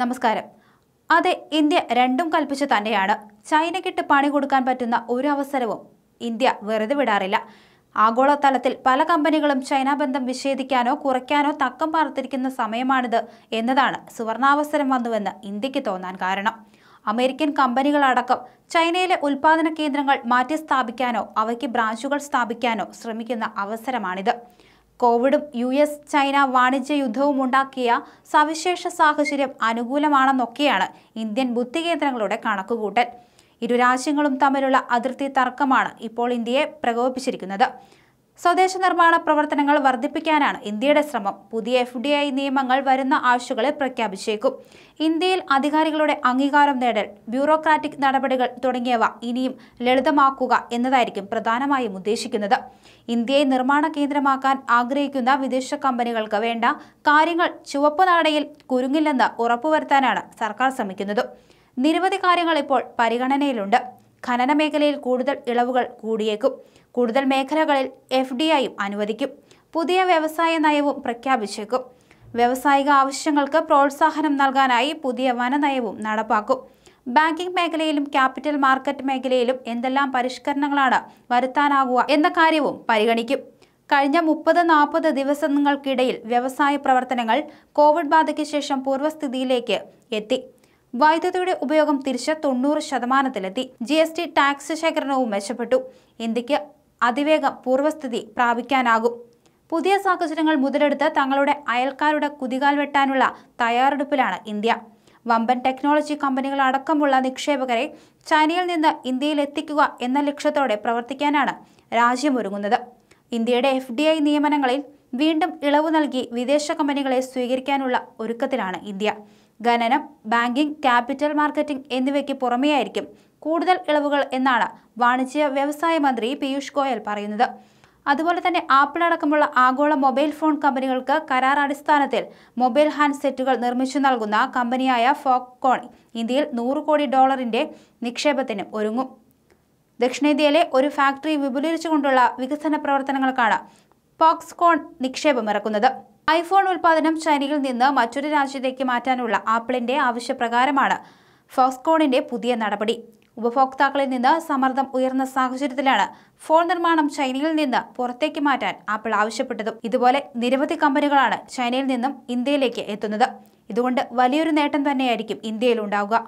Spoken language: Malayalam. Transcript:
നമസ്കാരം അതെ ഇന്ത്യ രണ്ടും കൽപ്പിച്ചു തന്നെയാണ് ചൈനയ്ക്കിട്ട് പണി കൊടുക്കാൻ പറ്റുന്ന ഒരു അവസരവും ഇന്ത്യ വെറുതെ വിടാറില്ല ആഗോളതലത്തിൽ പല കമ്പനികളും ചൈന ബന്ധം വിച്ഛേദിക്കാനോ കുറയ്ക്കാനോ തക്കം പാർത്തിരിക്കുന്ന സമയമാണിത് എന്നതാണ് സുവർണാവസരം വന്നുവെന്ന് ഇന്ത്യക്ക് തോന്നാൻ കാരണം അമേരിക്കൻ കമ്പനികളടക്കം ചൈനയിലെ ഉൽപാദന കേന്ദ്രങ്ങൾ മാറ്റി സ്ഥാപിക്കാനോ അവയ്ക്ക് ബ്രാഞ്ചുകൾ സ്ഥാപിക്കാനോ ശ്രമിക്കുന്ന അവസരമാണിത് കോവിഡും യു എസ് ചൈന വാണിജ്യ യുദ്ധവും ഉണ്ടാക്കിയ സവിശേഷ സാഹചര്യം അനുകൂലമാണെന്നൊക്കെയാണ് ഇന്ത്യൻ ബുദ്ധികേന്ദ്രങ്ങളുടെ കണക്കുകൂട്ടൽ ഇരു രാജ്യങ്ങളും തമ്മിലുള്ള അതിർത്തി തർക്കമാണ് ഇപ്പോൾ ഇന്ത്യയെ പ്രകോപിപ്പിച്ചിരിക്കുന്നത് സ്വദേശ നിർമ്മാണ പ്രവർത്തനങ്ങൾ വർദ്ധിപ്പിക്കാനാണ് ഇന്ത്യയുടെ ശ്രമം പുതിയ എഫ് ഡി ഐ നിയമങ്ങൾ വരുന്ന ആഴ്ചകളെ പ്രഖ്യാപിച്ചേക്കും ഇന്ത്യയിൽ അധികാരികളുടെ അംഗീകാരം നേടൽ ബ്യൂറോക്രാറ്റിക് നടപടികൾ തുടങ്ങിയവ ഇനിയും ലളിതമാക്കുക എന്നതായിരിക്കും പ്രധാനമായും ഉദ്ദേശിക്കുന്നത് ഇന്ത്യയെ നിർമ്മാണ കേന്ദ്രമാക്കാൻ ആഗ്രഹിക്കുന്ന വിദേശ കമ്പനികൾക്ക് വേണ്ട കാര്യങ്ങൾ ചുവപ്പ് നാടയിൽ കുരുങ്ങില്ലെന്ന് ഉറപ്പുവരുത്താനാണ് സർക്കാർ ശ്രമിക്കുന്നത് നിരവധി കാര്യങ്ങൾ ഇപ്പോൾ പരിഗണനയിലുണ്ട് ഖനന മേഖലയിൽ കൂടുതൽ ഇളവുകൾ കൂടിയേക്കും കൂടുതൽ മേഖലകളിൽ എഫ് ഡി ഐയും അനുവദിക്കും പുതിയ വ്യവസായ നയവും പ്രഖ്യാപിച്ചേക്കും വ്യാവസായിക ആവശ്യങ്ങൾക്ക് പ്രോത്സാഹനം നൽകാനായി പുതിയ വനനയവും നടപ്പാക്കും ബാങ്കിംഗ് മേഖലയിലും ക്യാപിറ്റൽ മാർക്കറ്റ് മേഖലയിലും എന്തെല്ലാം പരിഷ്കരണങ്ങളാണ് വരുത്താനാകുക എന്ന കാര്യവും പരിഗണിക്കും കഴിഞ്ഞ മുപ്പത് നാൽപ്പത് ദിവസങ്ങൾക്കിടയിൽ വ്യവസായ പ്രവർത്തനങ്ങൾ കോവിഡ് ബാധയ്ക്ക് ശേഷം പൂർവ്വസ്ഥിതിയിലേക്ക് എത്തി വൈദ്യുതിയുടെ ഉപയോഗം തിരിച്ച് തൊണ്ണൂറ് ശതമാനത്തിലെത്തി ജി എസ് ടി ടാക്സ് ശേഖരണവും മെച്ചപ്പെട്ടു ഇന്ത്യക്ക് അതിവേഗം പൂർവ്വസ്ഥിതി പ്രാപിക്കാനാകും പുതിയ സാഹചര്യങ്ങൾ മുതലെടുത്ത് തങ്ങളുടെ അയൽക്കാരുടെ കുതികാൽ വെട്ടാനുള്ള തയ്യാറെടുപ്പിലാണ് ഇന്ത്യ വമ്പൻ ടെക്നോളജി കമ്പനികൾ അടക്കമുള്ള നിക്ഷേപകരെ ചൈനയിൽ നിന്ന് ഇന്ത്യയിൽ എത്തിക്കുക എന്ന ലക്ഷ്യത്തോടെ പ്രവർത്തിക്കാനാണ് രാജ്യമൊരുങ്ങുന്നത് ഇന്ത്യയുടെ എഫ് ഡി ഐ നിയമനങ്ങളിൽ വീണ്ടും ഇളവ് നൽകി വിദേശ കമ്പനികളെ സ്വീകരിക്കാനുള്ള ഒരുക്കത്തിലാണ് ഇന്ത്യ ഖനനം ബാങ്കിംഗ് ക്യാപിറ്റൽ മാർക്കറ്റിംഗ് എന്നിവയ്ക്ക് പുറമെയായിരിക്കും കൂടുതൽ ഇളവുകൾ എന്നാണ് വാണിജ്യ വ്യവസായ മന്ത്രി പീയൂഷ് ഗോയൽ പറയുന്നത് അതുപോലെ തന്നെ ആപ്പിൾ അടക്കമുള്ള ആഗോള മൊബൈൽ ഫോൺ കമ്പനികൾക്ക് കരാർ അടിസ്ഥാനത്തിൽ മൊബൈൽ ഹാൻഡ്സെറ്റുകൾ നിർമ്മിച്ചു നൽകുന്ന കമ്പനിയായ ഫോക്കോൺ ഇന്ത്യയിൽ നൂറ് കോടി ഡോളറിന്റെ നിക്ഷേപത്തിന് ഒരുങ്ങും ദക്ഷിണേന്ത്യയിലെ ഒരു ഫാക്ടറി വിപുലീകരിച്ചുകൊണ്ടുള്ള വികസന പ്രവർത്തനങ്ങൾക്കാണ് പോക്സ്കോൺ നിക്ഷേപമിറക്കുന്നത് ഐഫോൺ ഉൽപ്പാദനം ചൈനയിൽ നിന്ന് മറ്റൊരു രാജ്യത്തേക്ക് മാറ്റാനുള്ള ആപ്പിളിന്റെ ആവശ്യപ്രകാരമാണ് ഫോക്സ്കോണിന്റെ പുതിയ നടപടി ഉപഭോക്താക്കളിൽ നിന്ന് സമ്മർദ്ദം ഉയർന്ന സാഹചര്യത്തിലാണ് ഫോൺ നിർമ്മാണം ചൈനയിൽ നിന്ന് പുറത്തേക്ക് മാറ്റാൻ ആപ്പിൾ ആവശ്യപ്പെട്ടതും ഇതുപോലെ നിരവധി കമ്പനികളാണ് ചൈനയിൽ നിന്നും ഇന്ത്യയിലേക്ക് എത്തുന്നത് ഇതുകൊണ്ട് വലിയൊരു നേട്ടം തന്നെയായിരിക്കും ഇന്ത്യയിൽ ഉണ്ടാവുക